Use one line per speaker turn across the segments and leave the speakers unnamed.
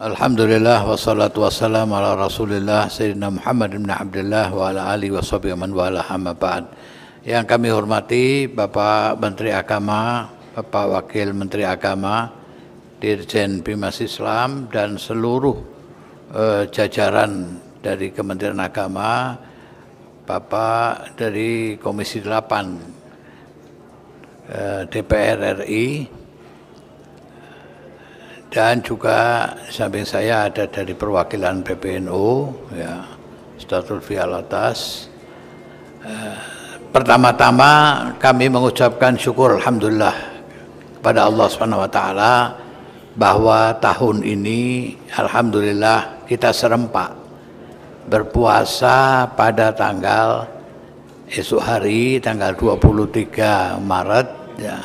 Alhamdulillah wassalatu wassalamu ala Rasulillah Sayyidina Muhammad bin Abdullah wa ala alihi wa sahbihi man wa ala amma ba'd. Yang kami hormati Bapak Menteri Agama, Bapak Wakil Menteri Agama, Dirjen Bimas Islam dan seluruh uh, jajaran dari Kementerian Agama, Bapak dari Komisi 8 uh, eh, DPR RI, dan juga samping saya ada dari perwakilan PPNU, ya, Statul Vial atas. Eh, pertama-tama kami mengucapkan syukur Alhamdulillah kepada Allah Subhanahu Wa Taala bahwa tahun ini Alhamdulillah kita serempak berpuasa pada tanggal esok hari tanggal 23 Maret ya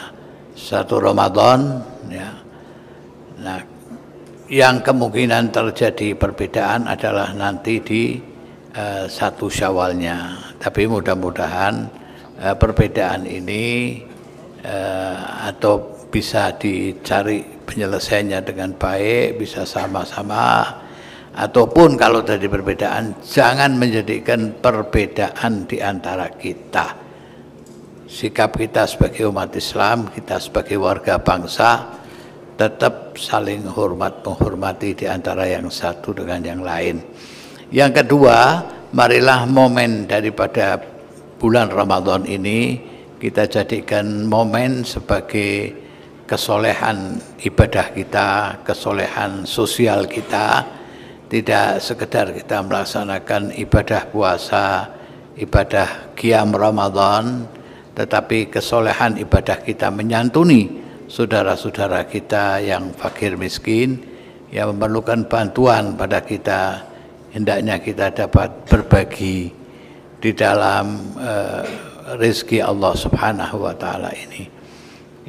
satu Ramadan ya Nah, yang kemungkinan terjadi perbedaan adalah nanti di uh, satu syawalnya. Tapi mudah-mudahan uh, perbedaan ini uh, atau bisa dicari penyelesaiannya dengan baik, bisa sama-sama, ataupun kalau terjadi perbedaan, jangan menjadikan perbedaan di antara kita. Sikap kita sebagai umat Islam, kita sebagai warga bangsa, tetap saling hormat menghormati di antara yang satu dengan yang lain. Yang kedua, marilah momen daripada bulan Ramadan ini kita jadikan momen sebagai kesolehan ibadah kita, kesolehan sosial kita, tidak sekedar kita melaksanakan ibadah puasa, ibadah kiam Ramadan, tetapi kesolehan ibadah kita menyantuni saudara-saudara kita yang fakir miskin yang memerlukan bantuan pada kita hendaknya kita dapat berbagi di dalam uh, rezeki Allah Subhanahu wa taala ini.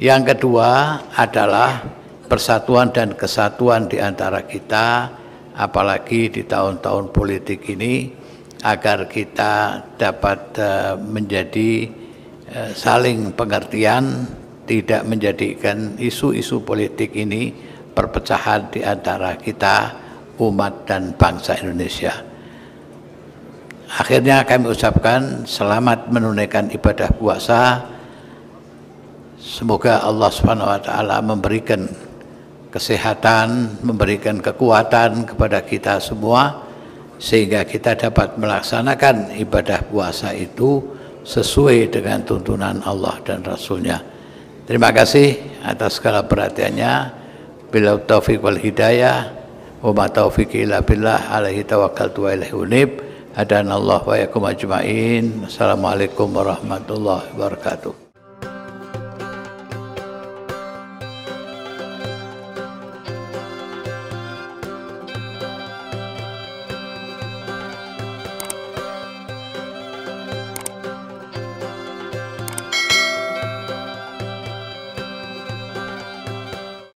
Yang kedua adalah persatuan dan kesatuan di antara kita apalagi di tahun-tahun politik ini agar kita dapat uh, menjadi uh, saling pengertian tidak menjadikan isu-isu politik ini perpecahan di antara kita umat dan bangsa Indonesia. Akhirnya kami ucapkan selamat menunaikan ibadah puasa. Semoga Allah Subhanahu wa taala memberikan kesehatan, memberikan kekuatan kepada kita semua sehingga kita dapat melaksanakan ibadah puasa itu sesuai dengan tuntunan Allah dan Rasulnya. nya Terima kasih atas segala perhatiannya. Bila taufik wal hidayah. Wa ma taufik illa billah alaihi tawakkaltu wa ilaihi unib. Adan Allah wa yakum ajma'in. Assalamualaikum warahmatullahi wabarakatuh.